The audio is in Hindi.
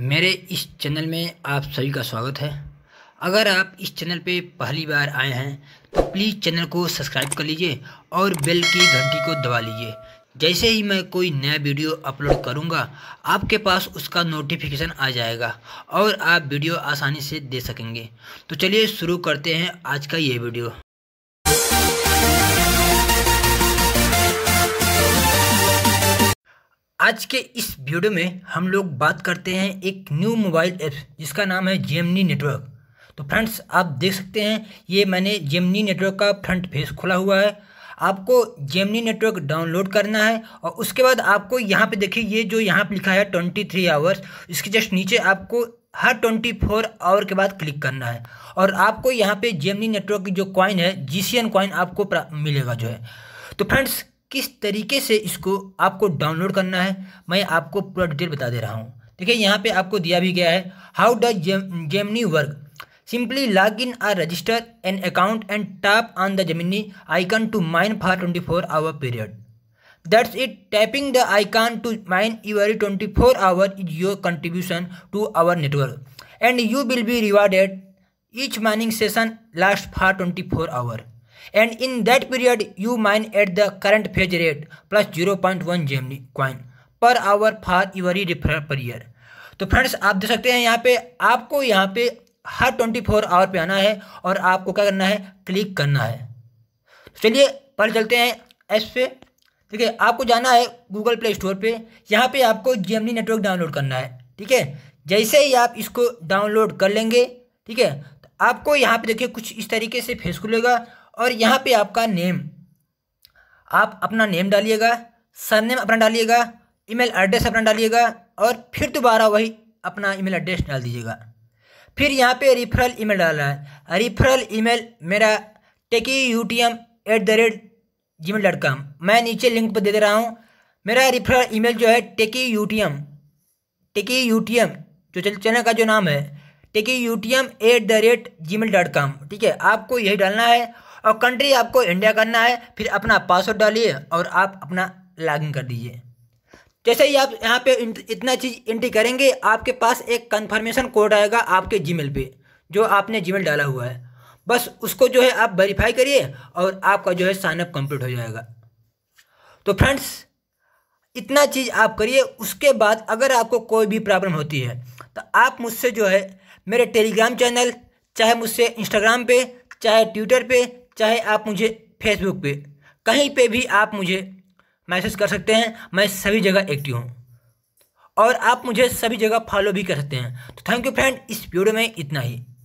मेरे इस चैनल में आप सभी का स्वागत है अगर आप इस चैनल पे पहली बार आए हैं तो प्लीज़ चैनल को सब्सक्राइब कर लीजिए और बेल की घंटी को दबा लीजिए जैसे ही मैं कोई नया वीडियो अपलोड करूँगा आपके पास उसका नोटिफिकेशन आ जाएगा और आप वीडियो आसानी से दे सकेंगे तो चलिए शुरू करते हैं आज का ये वीडियो आज के इस वीडियो में हम लोग बात करते हैं एक न्यू मोबाइल ऐप जिसका नाम है जेमनी नेटवर्क तो फ्रेंड्स आप देख सकते हैं ये मैंने जेमनी नेटवर्क का फ्रंट फेस खुला हुआ है आपको जेमनी नेटवर्क डाउनलोड करना है और उसके बाद आपको यहाँ पे देखिए ये जो यहाँ पे लिखा है ट्वेंटी थ्री आवर्स इसके जस्ट नीचे आपको हर ट्वेंटी फोर आवर के बाद क्लिक करना है और आपको यहाँ पे जेमनी नेटवर्क की जो कॉइन है जी सी एन कॉइन आपको मिलेगा जो है तो फ्रेंड्स किस तरीके से इसको आपको डाउनलोड करना है मैं आपको पूरा डिटेल बता दे रहा हूँ देखिए यहाँ पे आपको दिया भी गया है how does Gemini work simply log in or register an account and tap on the Gemini icon to mine for twenty four hour period that's it tapping the icon to mine your twenty four hour is your contribution to our network and you will be rewarded each mining session last for twenty four hour that period you mine at the current phase rate plus zero point one Gemini coin per hour for your refer per year तो फ्रेंड्स आप देख सकते हैं यहाँ पे आपको यहाँ पे हर ट्वेंटी फोर आवर पे आना है और आपको क्या करना है क्लिक करना है चलिए पर चलते हैं एस पे ठीक है आपको जाना है गूगल प्ले स्टोर पे यहाँ पे आपको जेमनी नेटवर्क डाउनलोड करना है ठीक है जैसे ही आप इसको डाउनलोड कर लेंगे ठीक है तो आपको यहाँ पे देखिए कुछ इस तरीके से फेस खुलेगा और यहाँ पे आपका नेम आप अपना नेम डालिएगा सरनेम अपना डालिएगा ईमेल एड्रेस अपना डालिएगा और फिर दोबारा वही अपना ईमेल एड्रेस डाल दीजिएगा फिर यहाँ पे रिफरल ईमेल डालना है रिफरल ईमेल मेरा techie U T M at the rate Gmail dot com मैं नीचे लिंक पर दे दे रहा हूँ मेरा रिफरल ईमेल जो है techie U T M techie U T M जो चैनल का जो नाम है techie U T M at the rate Gmail dot com ठीक है आपको यही डालना है और कंट्री आपको इंडिया करना है फिर अपना पासवर्ड डालिए और आप अपना लॉगिन कर दीजिए जैसे ही आप यहाँ पे इतना चीज़ एंट्री करेंगे आपके पास एक कंफर्मेशन कोड आएगा आपके जीमेल पे जो आपने जीमेल डाला हुआ है बस उसको जो है आप वेरीफाई करिए और आपका जो है साइनअप कंप्लीट हो जाएगा तो फ्रेंड्स इतना चीज़ आप करिए उसके बाद अगर आपको कोई भी प्रॉब्लम होती है तो आप मुझसे जो है मेरे टेलीग्राम चैनल चाहे मुझसे इंस्टाग्राम पे चाहे ट्विटर पे चाहे आप मुझे फेसबुक पे कहीं पे भी आप मुझे मैसेज कर सकते हैं मैं सभी जगह एक्टिव हूँ और आप मुझे सभी जगह फॉलो भी कर सकते हैं तो थैंक यू फ्रेंड इस वीडियो में इतना ही